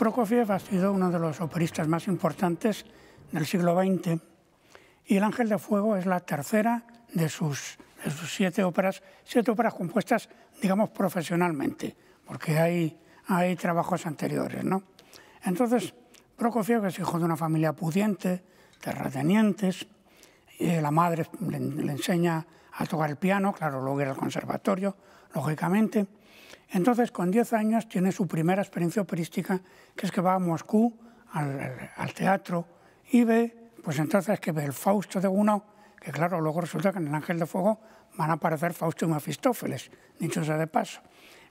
Prokofiev ha sido uno de los operistas más importantes del siglo XX y El Ángel de Fuego es la tercera de sus, siete óperas, siete óperas compuestas, digamos, profesionalmente, porque hay, trabajos anteriores. ¿no? Entonces, Prokofiev es hijo de una familia pudiente, terratenientes, y la madre le enseña a tocar el piano, claro, luego ir al conservatorio, lógicamente entonces, con 10 años, tiene su primera experiencia operística, que es que va a Moscú, al, teatro, y ve, pues entonces que ve el Fausto de uno, que claro, luego resulta que en el Ángel de Fuego van a aparecer Fausto y Mefistófeles, dicho sea de paso.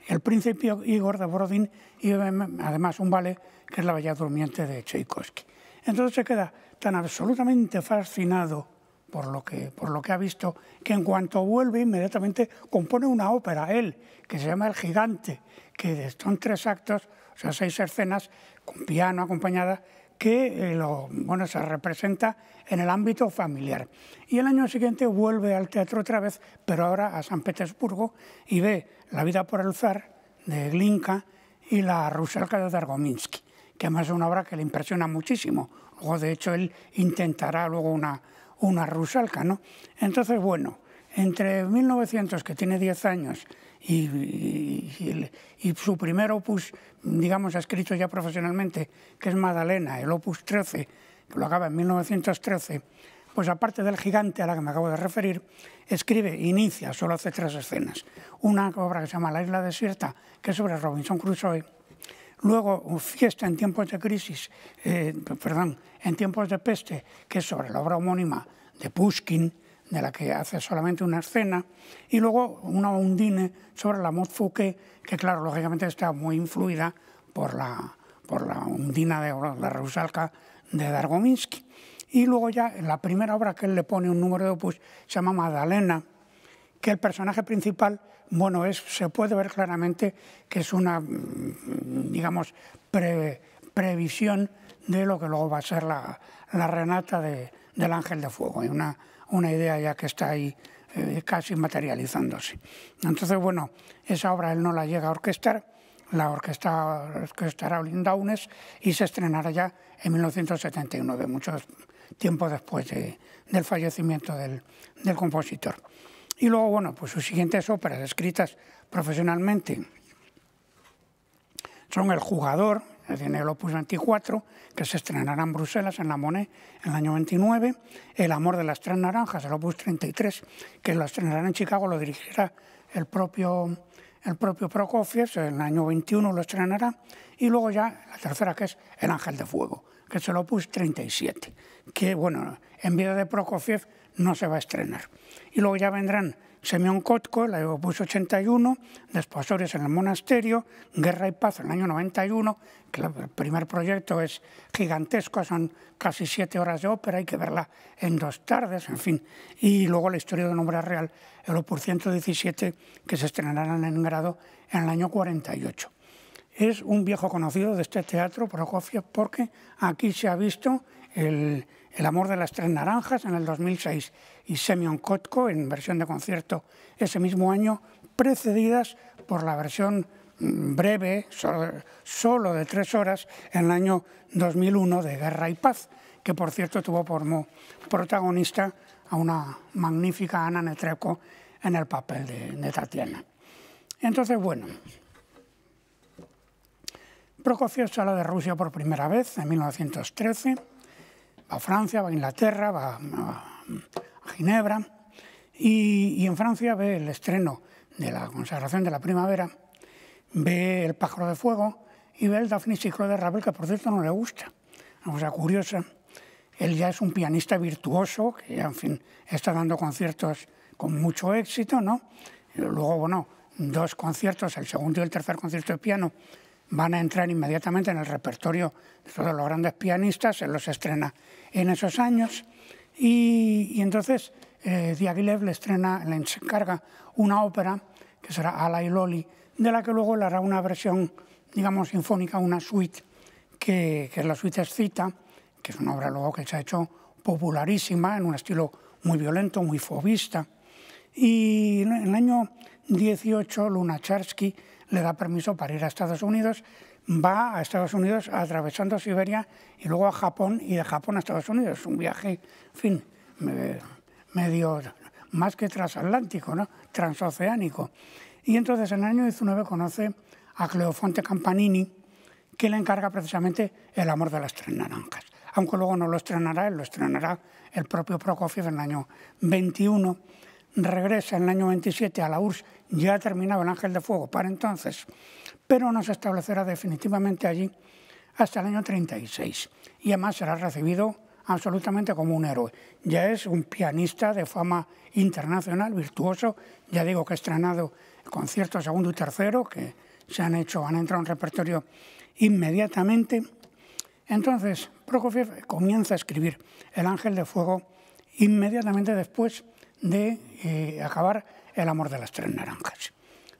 El príncipe Igor de Brodin y además un ballet que es La Bella Durmiente de Tchaikovsky. Entonces se queda tan absolutamente fascinado por lo que, por lo que ha visto, que en cuanto vuelve inmediatamente compone una ópera, él, que se llama El Gigante, que son tres actos, o sea, seis escenas, con piano acompañada, que eh, lo, bueno, se representa en el ámbito familiar. Y el año siguiente vuelve al teatro otra vez, pero ahora a San Petersburgo, y ve La vida por el zar de Glinka y La Rusalka de Dargominsky, que además es una obra que le impresiona muchísimo. Luego, de hecho, él intentará luego una una rusalca, ¿no? Entonces, bueno, entre 1900, que tiene 10 años, y, su primer opus, digamos, ha escrito ya profesionalmente, que es Madalena, el opus 13, que lo acaba en 1913, pues aparte del gigante a la que me acabo de referir, escribe, inicia, solo hace tres escenas, una obra que se llama La isla desierta, que es sobre Robinson Crusoe, Luego, fiesta en tiempos de crisis, eh, perdón, en tiempos de peste, que es sobre la obra homónima de Pushkin, de la que hace solamente una escena, y luego una Undine sobre la Motte que claro, lógicamente está muy influida por la, por Undina de la Rusalka de Dargominsky. Y luego ya en la primera obra que él le pone un número de opus se llama Madalena, que el personaje principal bueno, se puede ver claramente que es una, mm, digamos, previsión de lo que luego va a ser la, renata del Ángel de Fuego. una, idea ya que está ahí eh, casi materializándose. Entonces, bueno, esa obra él no la llega a orquestar, la orquesta orquestará Lindaunes y se estrenará ya en 1979, mucho tiempo después del fallecimiento del compositor. Y luego, bueno, pues sus siguientes óperas escritas profesionalmente son El Jugador, en el Opus 24, que se estrenará en Bruselas, en la Monet, en el año 29, El Amor de las Tres Naranjas, el Opus 33, que lo estrenará en Chicago, lo dirigirá el propio, el propio Prokofiev, en el año 21 lo estrenará, y luego ya la tercera, que es El Ángel de Fuego, que es el Opus 37, que, bueno, en vida de Prokofiev no se va a estrenar. Y luego ya vendrán Semión Kotko, la Opus 81, Desposores en el Monasterio, Guerra y Paz en el año 91, que el primer proyecto es gigantesco, son casi siete horas de ópera, hay que verla en dos tardes, en fin. Y luego la historia de nombre real, el Opus 117, que se estrenarán en grado en el año 48. Es un viejo conocido de este teatro, Prokofiev, porque aquí se ha visto el el amor de las tres naranjas en el 2006 y Semyon Kotko en versión de concierto ese mismo año, precedidas por la versión mm, breve, solo, de tres horas, en el año 2001 de Guerra y Paz, que por cierto tuvo por protagonista a una magnífica Ana Netrebko en el papel de, Tatiana. Entonces, bueno, Prokofiev sale de Rusia por primera vez en 1913 a Francia, va a Inglaterra, va a, Ginebra y, en Francia ve el estreno de la consagración de la primavera, ve el pájaro de fuego y ve el Daphne Ciclo de Ravel, que por cierto no le gusta, una cosa curiosa. Él ya es un pianista virtuoso, que en fin, está dando conciertos con mucho éxito, ¿no? luego, bueno, dos conciertos, el segundo y el tercer concierto de piano, van a entrar inmediatamente en el repertorio de todos los grandes pianistas, se los estrena en esos años y, entonces eh, Diaghilev le estrena, le encarga una ópera que será Ala y Loli, de la que luego le hará una versión, digamos, sinfónica, una suite, que, es la suite Escita, que es una obra luego que se ha hecho popularísima, en un estilo muy violento, muy fobista. Y en el año 18, Lunacharsky le da permiso para ir a Estados Unidos, va a Estados Unidos atravesando Siberia y luego a Japón y de Japón a Estados Unidos. Un viaje, en fin, medio más que transatlántico, ¿no? transoceánico. Y entonces en el año 19 conoce a Cleofonte Campanini, que le encarga precisamente El amor de las tres naranjas. Aunque luego no lo estrenará, lo estrenará el propio Prokofiev en el año 21 regresa en el año 27 a la URSS, ya ha terminado el Ángel de Fuego para entonces, pero no se establecerá definitivamente allí hasta el año 36 y además será recibido absolutamente como un héroe. Ya es un pianista de fama internacional, virtuoso, ya digo que ha estrenado conciertos segundo y tercero, que se han hecho, han entrado en repertorio inmediatamente. Entonces, Prokofiev comienza a escribir El Ángel de Fuego inmediatamente después de eh, acabar el amor de las tres naranjas.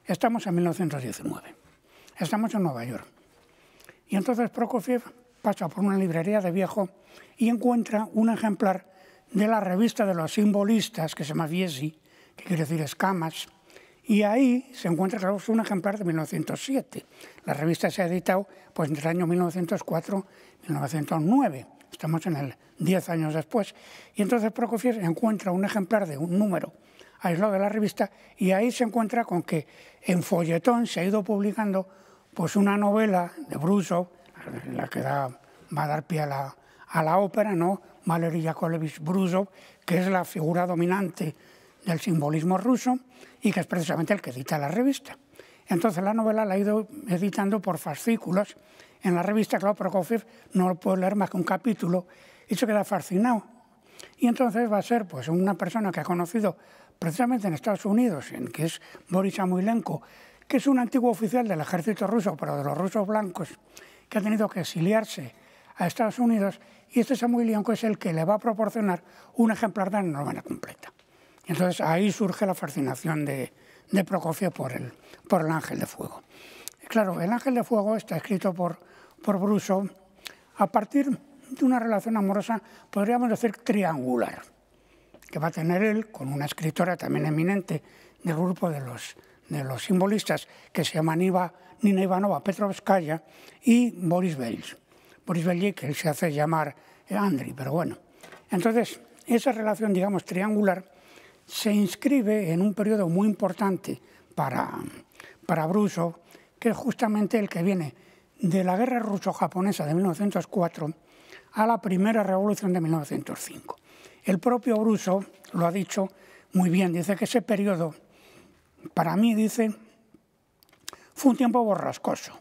Estamos en 1919, estamos en Nueva York. Y entonces Prokofiev pasa por una librería de viejo y encuentra un ejemplar de la revista de los simbolistas, que se llama Viesi, que quiere decir escamas, y ahí se encuentra un ejemplar de 1907. La revista se ha editado pues, entre el año 1904 y 1909 estamos en el 10 años después, y entonces Prokofiev encuentra un ejemplar de un número aislado de la revista y ahí se encuentra con que en folletón se ha ido publicando pues una novela de Brusov, la que va a dar pie a la, a ópera, ¿no? Valery Yakovlevich Brusov, que es la figura dominante del simbolismo ruso y que es precisamente el que edita la revista. Entonces la novela la ha ido editando por fascículos en la revista Claude Prokofiev no puede leer más que un capítulo y se queda fascinado. Y entonces va a ser pues, una persona que ha conocido precisamente en Estados Unidos, en que es Boris Samuilenko, que es un antiguo oficial del ejército ruso, pero de los rusos blancos, que ha tenido que exiliarse a Estados Unidos, y este Samuilenko es el que le va a proporcionar un ejemplar de la novela completa. Entonces ahí surge la fascinación de, de Prokofiev por el Ángel de Fuego. Claro, El Ángel de Fuego está escrito por, por Bruso a partir de una relación amorosa, podríamos decir, triangular, que va a tener él con una escritora también eminente del grupo de los, simbolistas, que se llama Nina Ivanova Petrovskaya, y Boris Bells. Boris Belli, que se hace llamar eh, Andri, pero bueno. Entonces, esa relación, digamos, triangular, se inscribe en un periodo muy importante para, para que es justamente el que viene de la guerra ruso-japonesa de 1904 a la primera revolución de 1905. El propio Bruso lo ha dicho muy bien, dice que ese periodo, para mí, dice, fue un tiempo borrascoso.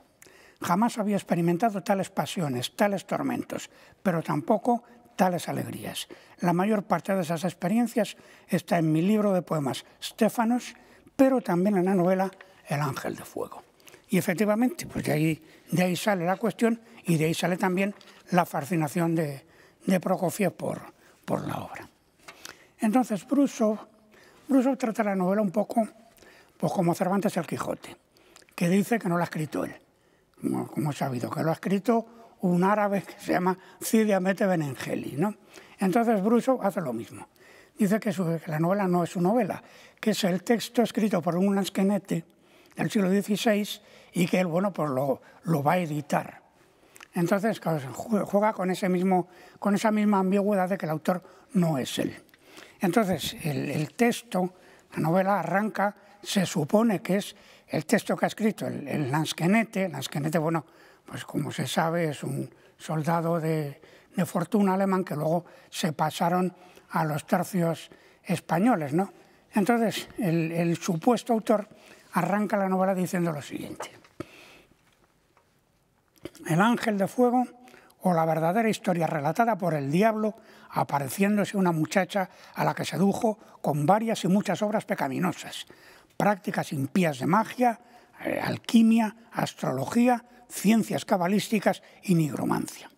Jamás había experimentado tales pasiones, tales tormentos, pero tampoco tales alegrías. La mayor parte de esas experiencias está en mi libro de poemas Stefanos, pero también en la novela El Ángel de Fuego. Y efectivamente, pues de ahí, de ahí sale la cuestión y de ahí sale también la fascinación de, de Prokofiev por, la obra. Entonces, Brusov, trata la novela un poco pues como Cervantes el Quijote, que dice que no la ha escrito él, como, sabido, que lo ha escrito un árabe que se llama Cidia Mete Benengeli. Entonces Brusov hace lo mismo. Dice que, que, la novela no es su novela, que es el texto escrito por un lansquenete del siglo XVI y que él, bueno, pues lo, lo va a editar. Entonces, juega con, ese mismo, con esa misma ambigüedad de que el autor no es él. Entonces, el, texto, la novela arranca, se supone que es el texto que ha escrito el, el Lansquenete. bueno, pues como se sabe, es un soldado de, fortuna alemán que luego se pasaron a los tercios españoles, ¿no? Entonces, el supuesto autor arranca la novela diciendo lo siguiente el ángel de fuego o la verdadera historia relatada por el diablo apareciéndose una muchacha a la que sedujo con varias y muchas obras pecaminosas, prácticas impías de magia, eh, alquimia, astrología, ciencias cabalísticas y nigromancia.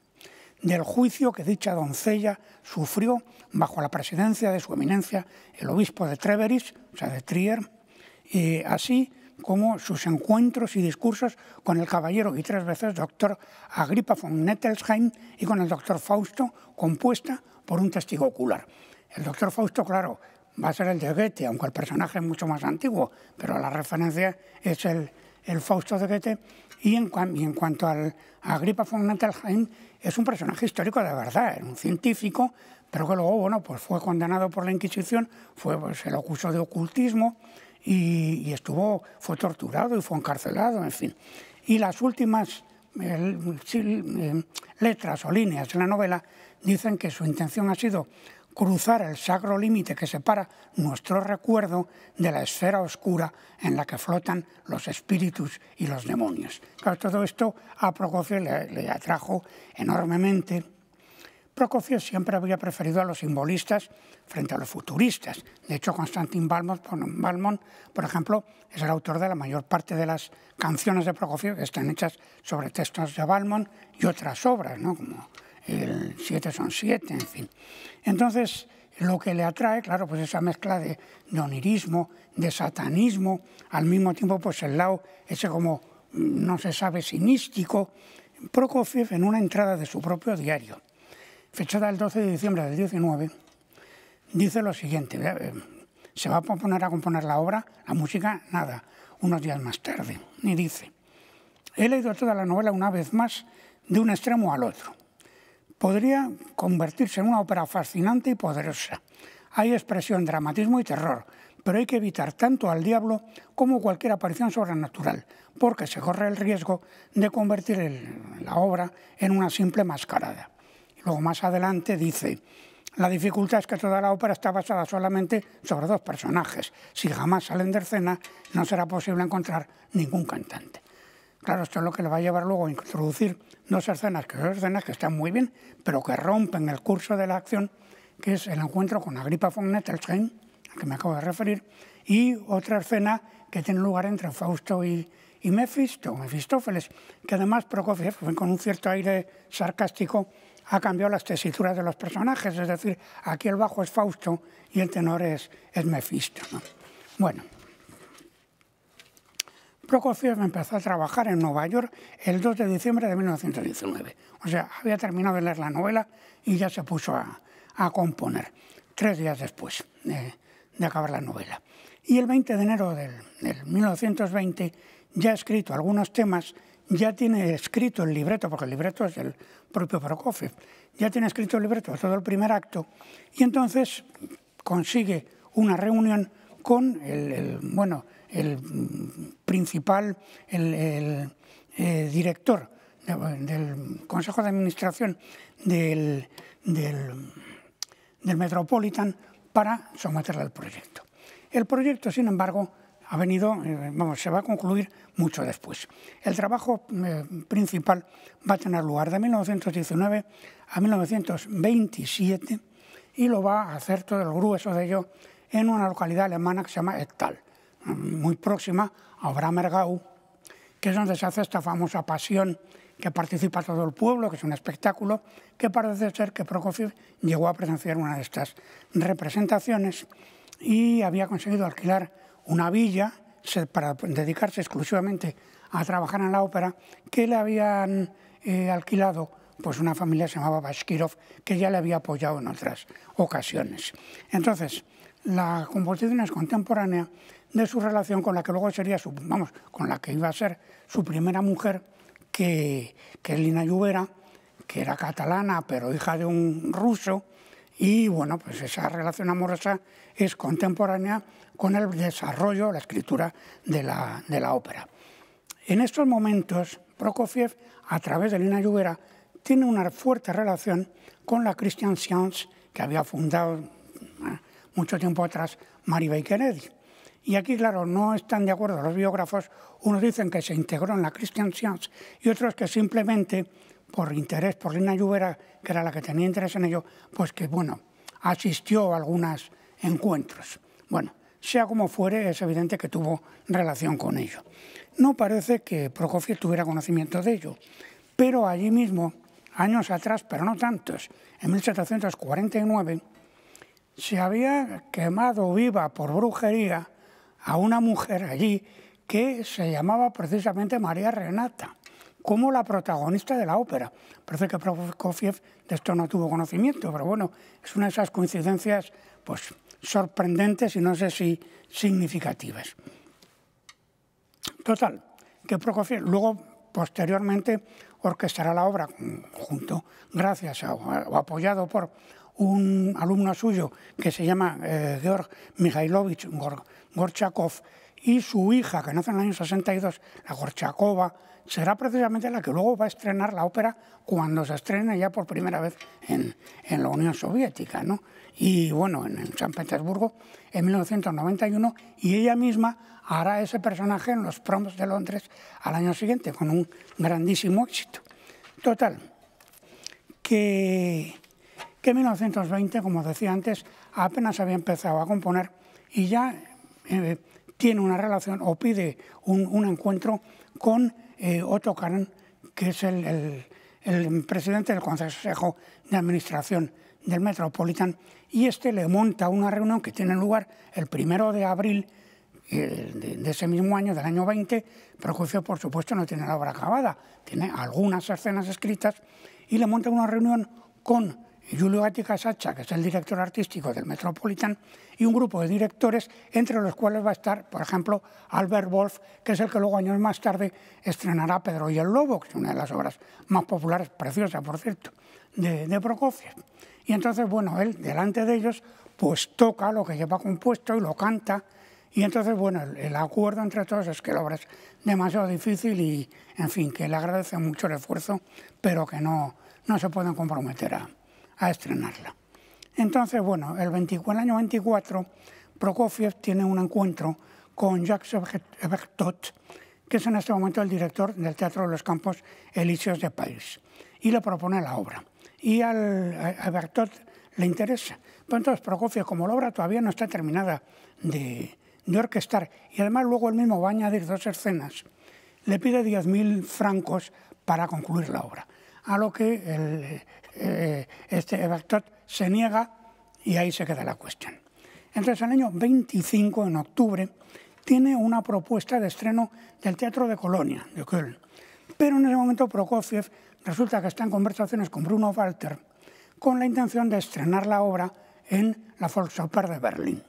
Del juicio que dicha doncella sufrió bajo la presidencia de su eminencia el obispo de Treveris, o sea, de Trier, y así como sus encuentros y discursos con el caballero y tres veces doctor Agrippa von Nettelsheim y con el doctor Fausto, compuesta por un testigo ocular. El doctor Fausto, claro, va a ser el de Goethe, aunque el personaje es mucho más antiguo, pero la referencia es el, Fausto de Goethe. Y en, en cuanto al Agrippa von Nettelsheim, es un personaje histórico de verdad, un científico, pero que luego bueno, pues fue condenado por la Inquisición, fue, el pues, se lo acusó de ocultismo, y, estuvo, fue torturado y fue encarcelado, en fin. Y las últimas eh, letras o líneas de la novela dicen que su intención ha sido cruzar el sacro límite que separa nuestro recuerdo de la esfera oscura en la que flotan los espíritus y los demonios. todo esto a Prokofiev le atrajo enormemente Prokofiev siempre había preferido a los simbolistas frente a los futuristas. De hecho, Constantin Balmont, por ejemplo, es el autor de la mayor parte de las canciones de Prokofiev que están hechas sobre textos de Balmont y otras obras, ¿no? como el Siete son siete, en fin. Entonces, lo que le atrae, claro, pues esa mezcla de, onirismo, de satanismo, al mismo tiempo pues el lado ese como no se sabe sinístico, místico, Prokofiev en una entrada de su propio diario fechada el 12 de diciembre del 19, dice lo siguiente, eh, se va a poner a componer la obra, la música, nada, unos días más tarde. Y dice, he leído toda la novela una vez más de un extremo al otro. Podría convertirse en una ópera fascinante y poderosa. Hay expresión, dramatismo y terror, pero hay que evitar tanto al diablo como cualquier aparición sobrenatural, porque se corre el riesgo de convertir la obra en una simple mascarada luego más adelante dice, la dificultad es que toda la ópera está basada solamente sobre dos personajes. Si jamás salen de escena, no será posible encontrar ningún cantante. Claro, esto es lo que le va a llevar luego a introducir dos escenas, que son escenas que están muy bien, pero que rompen el curso de la acción, que es el encuentro con Agripa von Nettelsheim, al que me acabo de referir, y otra escena que tiene lugar entre Fausto y, y que además Prokofiev, con un cierto aire sarcástico, ha cambiado las tesituras de los personajes, es decir, aquí el bajo es Fausto y el tenor es, es Bueno, Prokofiev empezó a trabajar en Nueva York el 2 de diciembre de 1919, o sea, había terminado de leer la novela y ya se puso a, componer, tres días después de, acabar la novela. Y el 20 de enero de 1920 ya ha escrito algunos temas ya tiene escrito el libreto, porque el libreto es el propio Prokofiev, ya tiene escrito el libreto, todo el primer acto, y entonces consigue una reunión con el, bueno, el principal, el, eh, director del Consejo de Administración del, del, del Metropolitan para someterle al proyecto. El proyecto, sin embargo, ha venido, eh, vamos, se va a concluir mucho después. El trabajo eh, principal va a tener lugar de 1919 a 1927 y lo va a hacer todo el grueso de ello en una localidad alemana que se llama Ektal, muy próxima a Bramergau, que es donde se hace esta famosa pasión que participa todo el pueblo, que es un espectáculo, que parece ser que Prokofiev llegó a presenciar una de estas representaciones y había conseguido alquilar una villa para dedicarse exclusivamente a trabajar en la ópera, que le habían eh, alquilado pues una familia que se llamaba Bashkirov, que ya le había apoyado en otras ocasiones. Entonces, la composición es contemporánea de su relación con la que luego sería su, vamos, con la que iba a ser su primera mujer, que, que es Lina Lluvera, que era catalana, pero hija de un ruso, y bueno, pues esa relación amorosa es contemporánea con el desarrollo, la escritura de la, de la ópera. En estos momentos, Prokofiev, a través de Lina Lluvera, tiene una fuerte relación con la Christian Science que había fundado ah, mucho tiempo atrás Baker Eddy Y aquí, claro, no están de acuerdo los biógrafos. Unos dicen que se integró en la Christian Science y otros que simplemente por interés por Lina Lluvera, que era la que tenía interés en ello, pues que, bueno, asistió a algunos encuentros. Bueno, sea como fuere, es evidente que tuvo relación con ello. No parece que Prokofiev tuviera conocimiento de ello, pero allí mismo, años atrás, pero no tantos, en 1749, se había quemado viva por brujería a una mujer allí que se llamaba precisamente María Renata, como la protagonista de la ópera. Parece que Prokofiev de esto no tuvo conocimiento, pero bueno, es una de esas coincidencias pues, sorprendentes y no sé si significativas. Total, que luego, posteriormente, orquestará la obra junto, gracias a, o apoyado por un alumno suyo que se llama eh, Georg Mikhailovich Gorchakov, y su hija, que nace en el año 62, la Gorchakova, será precisamente la que luego va a estrenar la ópera cuando se estrene ya por primera vez en, en la Unión Soviética, ¿no? Y bueno, en, San Petersburgo en 1991, y ella misma hará ese personaje en los proms de Londres al año siguiente, con un grandísimo éxito. Total, que, que en 1920, como decía antes, apenas había empezado a componer y ya... Eh, tiene una relación o pide un, encuentro con eh, Otto Kahn, que es el, presidente del Consejo de Administración del Metropolitan, y este le monta una reunión que tiene lugar el primero de abril eh, de, ese mismo año, del año 20. Prejuicio, por supuesto, no tiene la obra acabada, tiene algunas escenas escritas, y le monta una reunión con Julio Gatica Sacha, que es el director artístico del Metropolitan, y un grupo de directores, entre los cuales va a estar, por ejemplo, Albert Wolf, que es el que luego años más tarde estrenará Pedro y el Lobo, que es una de las obras más populares, preciosa, por cierto, de, de Prokofiev. Y entonces, bueno, él, delante de ellos, pues toca lo que lleva compuesto y lo canta, y entonces, bueno, el, acuerdo entre todos es que la obra es demasiado difícil y, en fin, que le agradece mucho el esfuerzo, pero que no, no se pueden comprometer a, a estrenarla. Entonces, bueno, el, 24, el año 24, Prokofiev tiene un encuentro con Jacques Bertot, que es en este momento el director del Teatro de los Campos Elíseos de París, y le propone la obra. Y al, a Bertot le interesa. entonces Prokofiev, como la obra todavía no está terminada de, de orquestar, y además luego él mismo va a añadir dos escenas, le pide 10.000 francos para concluir la obra. A lo que el, eh, este Ebertot se niega y ahí se queda la cuestión. Entonces, el año 25, en octubre, tiene una propuesta de estreno del Teatro de Colonia, de Köln. Pero en ese momento Prokofiev resulta que está en conversaciones con Bruno Walter con la intención de estrenar la obra en la Volksoper de Berlín.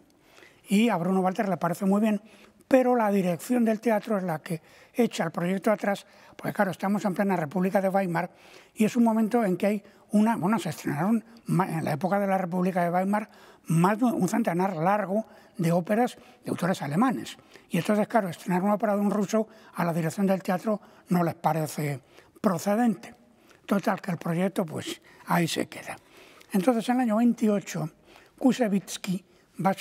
Y a Bruno Walter le parece muy bien, pero la dirección del teatro es la que echa el proyecto atrás, porque claro, estamos en plena República de Weimar y es un momento en que hay bueno, se estrenaron en la época de la República de Weimar más de un centenar largo de óperas de autores alemanes. Y entonces, claro, estrenar una ópera de un ruso a la dirección del teatro no les parece procedente. Total, que el proyecto, pues, ahí se queda. Entonces, en el año 28, Kusevitsky va a,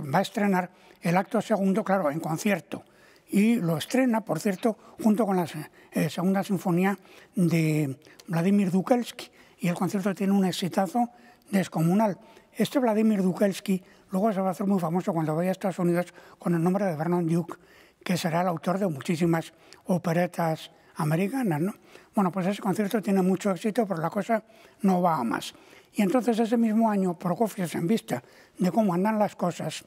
va a estrenar el acto segundo, claro, en concierto, y lo estrena, por cierto, junto con la eh, segunda sinfonía de Vladimir Dukelski, y el concierto tiene un exitazo descomunal. Este Vladimir Dukelsky luego se va a hacer muy famoso cuando vaya a Estados Unidos con el nombre de Vernon Duke, que será el autor de muchísimas operetas americanas. Bueno, pues ese concierto tiene mucho éxito, pero la cosa no va a más. Y entonces ese mismo año Prokofiev, en vista de cómo andan las cosas,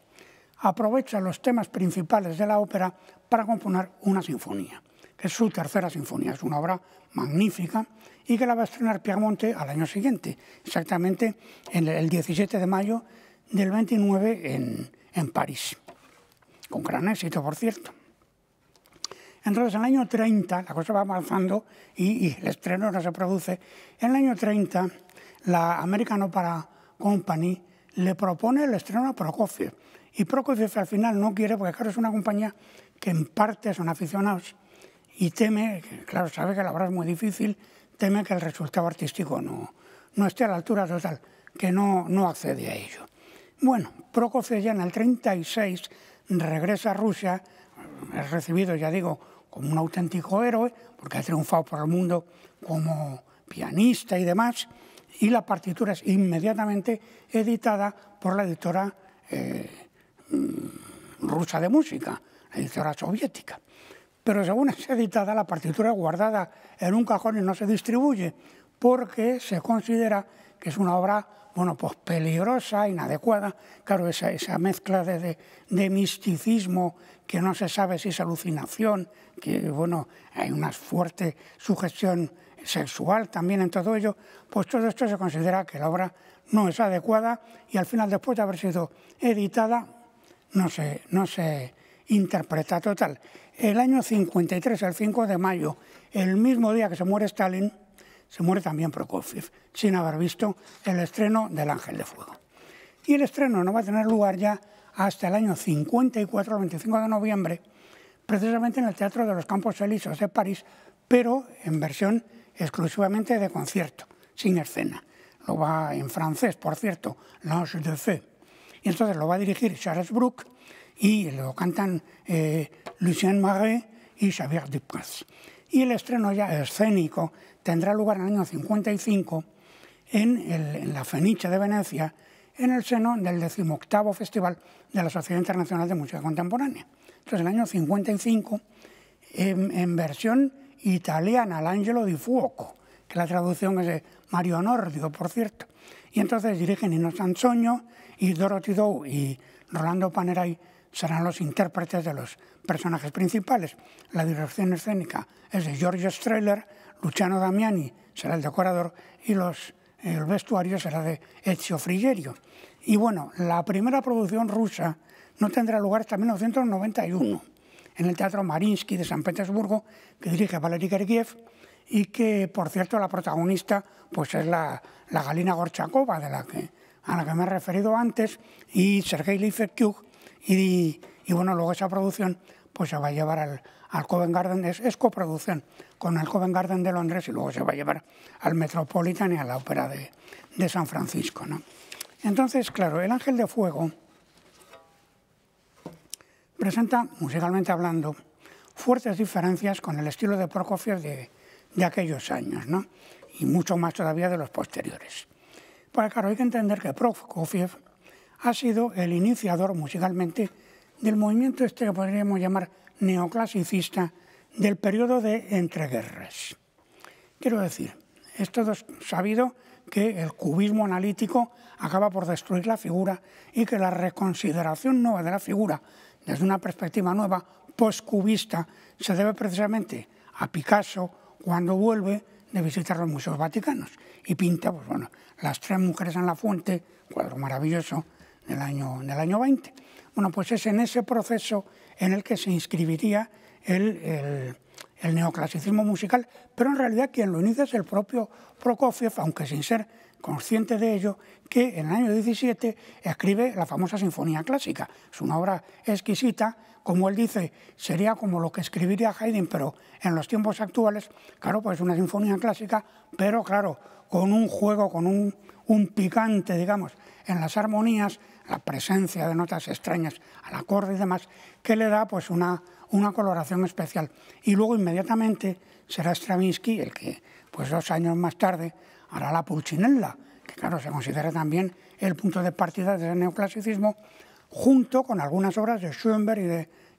aprovecha los temas principales de la ópera para componer una sinfonía que es su tercera sinfonía. Es una obra magnífica y que la va a estrenar Piemonte al año siguiente, exactamente el 17 de mayo del 29 en, París, con gran éxito, por cierto. Entonces, en el año 30, la cosa va avanzando y, el estreno no se produce. En el año 30, la American Opera Company le propone el estreno a Prokofiev. Y Prokofiev al final no quiere, porque claro, es una compañía que en parte son aficionados y teme, claro, sabe que la obra es muy difícil, teme que el resultado artístico no, esté a la altura total, que no, accede a ello. Bueno, Prokofiev ya en el 36 regresa a Rusia, es recibido, ya digo, como un auténtico héroe, porque ha triunfado por el mundo como pianista y demás, y la partitura es inmediatamente editada por la editora eh, mm, rusa de música, la editora soviética pero según es editada, la partitura guardada en un cajón y no se distribuye, porque se considera que es una obra bueno, pues peligrosa, inadecuada, claro, esa, mezcla de, misticismo que no se sabe si es alucinación, que bueno, hay una fuerte sugestión sexual también en todo ello, pues todo esto se considera que la obra no es adecuada y al final, después de haber sido editada, no no se interpreta total. El año 53, el 5 de mayo, el mismo día que se muere Stalin, se muere también Prokofiev, sin haber visto el estreno del Ángel de Fuego. Y el estreno no va a tener lugar ya hasta el año 54, el 25 de noviembre, precisamente en el Teatro de los Campos Elíseos de París, pero en versión exclusivamente de concierto, sin escena. Lo va en francés, por cierto, L'Ange de Fe. Y entonces lo va a dirigir Charles Brooke, y lo cantan eh, Lucien Marais y Xavier Dupas. Y el estreno ya escénico tendrá lugar en el año 55 en, en la Fenice de Venecia, en el seno del decimoctavo Festival de la Sociedad Internacional de Música Contemporánea. Entonces, en el año 55, en, en versión italiana, L'Angelo di Fuoco, que la traducción es de Mario Nordio, por cierto. Y entonces dirigen San Sansoño y Dorothy Dow y Rolando Paneray serán los intérpretes de los personajes principales. La dirección escénica es de Giorgio Strehler, Luciano Damiani será el decorador y los, el vestuario será de Ezio Frigerio. Y bueno, la primera producción rusa no tendrá lugar hasta 1991 en el Teatro Marinsky de San Petersburgo, que dirige Valery Gergiev, y que, por cierto, la protagonista pues es la, Galina Gorchakova, de la que, a la que me he referido antes, y Sergei Lifetyuk, y, bueno, luego esa producción pues se va a llevar al, Covent Garden, es, coproducción con el Covent Garden de Londres y luego se va a llevar al Metropolitan y a la Ópera de, San Francisco. ¿no? Entonces, claro, El Ángel de Fuego presenta, musicalmente hablando, fuertes diferencias con el estilo de Prokofiev de, aquellos años, ¿no? y mucho más todavía de los posteriores. pues claro, hay que entender que Prokofiev ha sido el iniciador musicalmente del movimiento este que podríamos llamar neoclasicista del periodo de entreguerras. Quiero decir, es todo sabido que el cubismo analítico acaba por destruir la figura y que la reconsideración nueva de la figura desde una perspectiva nueva poscubista se debe precisamente a Picasso cuando vuelve de visitar los museos vaticanos y pinta pues bueno, las tres mujeres en la fuente, cuadro maravilloso, en el año, en el año 20. Bueno, pues es en ese proceso en el que se inscribiría el, el, neoclasicismo musical, pero en realidad quien lo inicia es el propio Prokofiev, aunque sin ser consciente de ello, que en el año 17 escribe la famosa Sinfonía Clásica. Es una obra exquisita, como él dice, sería como lo que escribiría Haydn, pero en los tiempos actuales, claro, pues una Sinfonía Clásica, pero claro, con un juego, con un, un picante, digamos, en las armonías, la presencia de notas extrañas al acorde y demás, que le da pues una, una coloración especial. Y luego inmediatamente será Stravinsky el que pues dos años más tarde hará la Pulcinella, que claro se considera también el punto de partida del neoclasicismo, junto con algunas obras de Schoenberg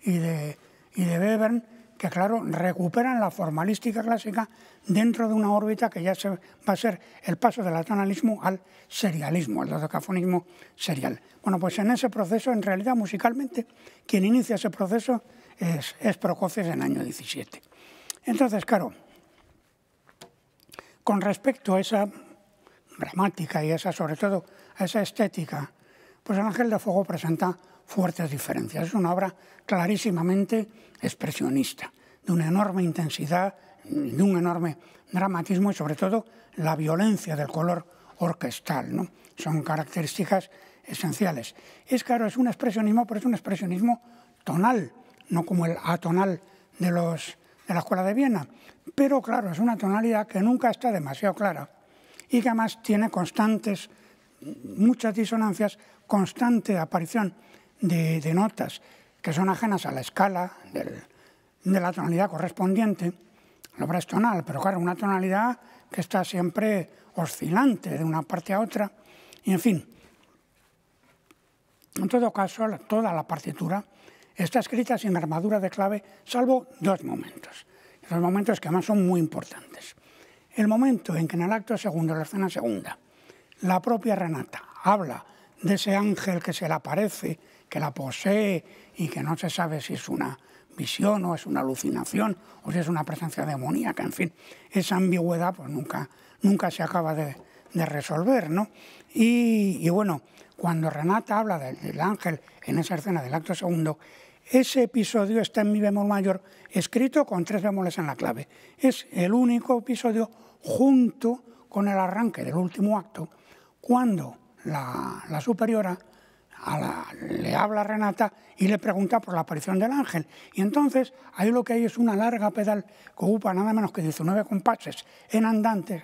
y de, y de Webern, que claro, recuperan la formalística clásica dentro de una órbita que ya se, va a ser el paso del atonalismo al serialismo, al dodecafonismo serial. Bueno, pues en ese proceso, en realidad musicalmente, quien inicia ese proceso es, Prococes en el año 17. Entonces, claro, con respecto a esa gramática y esa, sobre todo, a esa estética, pues el Ángel de Fuego presenta fuertes diferencias. Es una obra clarísimamente expresionista, de una enorme intensidad, de un enorme dramatismo y sobre todo la violencia del color orquestal. Son características esenciales. Es claro, es un expresionismo, pero es un expresionismo tonal, no como el atonal de, los, de la Escuela de Viena. Pero claro, es una tonalidad que nunca está demasiado clara y que además tiene constantes, muchas disonancias, constante aparición de, notas que son ajenas a la escala de la tonalidad correspondiente, obra es tonal, pero claro, una tonalidad que está siempre oscilante de una parte a otra, y en fin. En todo caso, toda la partitura está escrita sin armadura de clave, salvo dos momentos. dos momentos que además son muy importantes. El momento en que en el acto segundo, la escena segunda, la propia Renata habla de ese ángel que se le aparece que la posee y que no se sabe si es una visión o es una alucinación o si es una presencia demoníaca, en fin, esa ambigüedad pues nunca, nunca se acaba de, resolver, Y, bueno, cuando Renata habla del, ángel en esa escena del acto segundo, ese episodio está en mi bemol mayor, escrito con tres bemoles en la clave. Es el único episodio junto con el arranque del último acto, cuando la, la superiora le habla Renata y le pregunta por la aparición del ángel. Y entonces ahí lo que hay es una larga pedal que ocupa nada menos que 19 compases en andante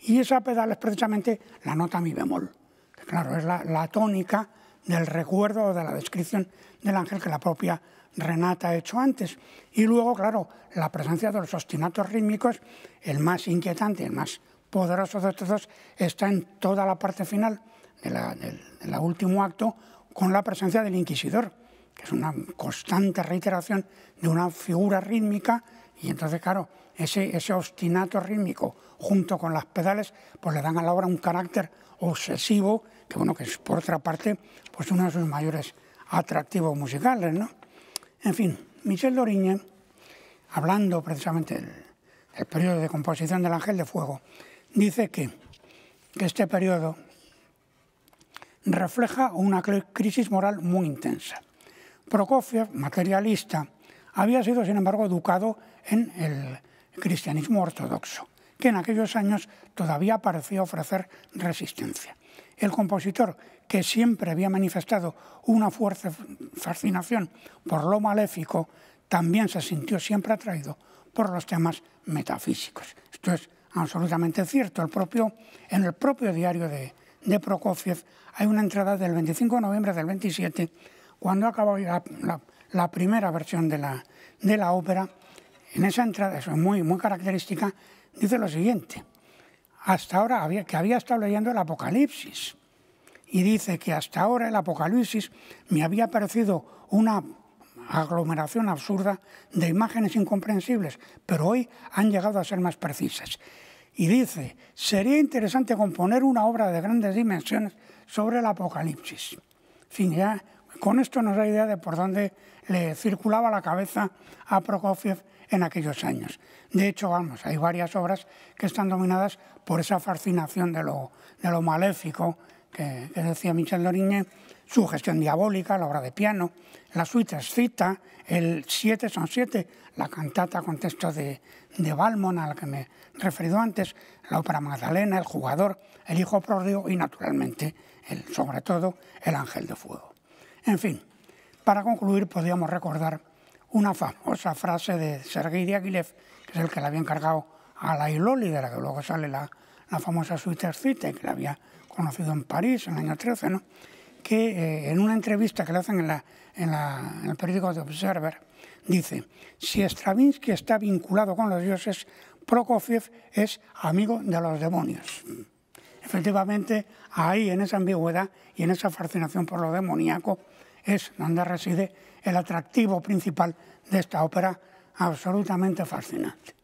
Y esa pedal es precisamente la nota mi bemol. Que claro, es la, tónica del recuerdo o de la descripción del ángel que la propia Renata ha hecho antes. Y luego, claro, la presencia de los ostinatos rítmicos, el más inquietante, el más poderoso de todos, está en toda la parte final del último acto con la presencia del inquisidor, que es una constante reiteración de una figura rítmica y entonces, claro, ese, ese obstinato rítmico junto con las pedales, pues le dan a la obra un carácter obsesivo, que bueno, que es por otra parte, pues uno de sus mayores atractivos musicales, ¿no? En fin, Michel Doriñe, hablando precisamente del, periodo de composición del Ángel de Fuego, dice que este periodo refleja una crisis moral muy intensa. Prokofiev, materialista, había sido, sin embargo, educado en el cristianismo ortodoxo, que en aquellos años todavía parecía ofrecer resistencia. El compositor, que siempre había manifestado una fuerte fascinación por lo maléfico, también se sintió siempre atraído por los temas metafísicos. Esto es absolutamente cierto. El propio, en el propio diario de de Prokofiev, hay una entrada del 25 de noviembre del 27, cuando acabó la, la, primera versión de la, de la ópera, en esa entrada, eso es muy, muy característica, dice lo siguiente, hasta ahora que había estado leyendo el Apocalipsis, y dice que hasta ahora el Apocalipsis me había parecido una aglomeración absurda de imágenes incomprensibles, pero hoy han llegado a ser más precisas y dice, sería interesante componer una obra de grandes dimensiones sobre el Apocalipsis. con esto nos da idea de por dónde le circulaba la cabeza a Prokofiev en aquellos años. De hecho, vamos, hay varias obras que están dominadas por esa fascinación de lo, maléfico que, decía Michel Doriñé su gestión diabólica, la obra de piano, la suite el 7 son siete, la cantata con texto de, de Balmon, a la que me he referido antes, la ópera Magdalena, el jugador, el hijo pródigo y, naturalmente, el, sobre todo, el ángel de fuego. En fin, para concluir, podríamos recordar una famosa frase de Sergei Diaghilev, que es el que le había encargado a la Iloli, de la que luego sale la, famosa suite y que la había conocido en París en el año 13, ¿no? que eh, en una entrevista que le hacen en, en el periódico The Observer, dice, si Stravinsky está vinculado con los dioses, Prokofiev es amigo de los demonios. Efectivamente, ahí en esa ambigüedad y en esa fascinación por lo demoníaco es donde reside el atractivo principal de esta ópera absolutamente fascinante.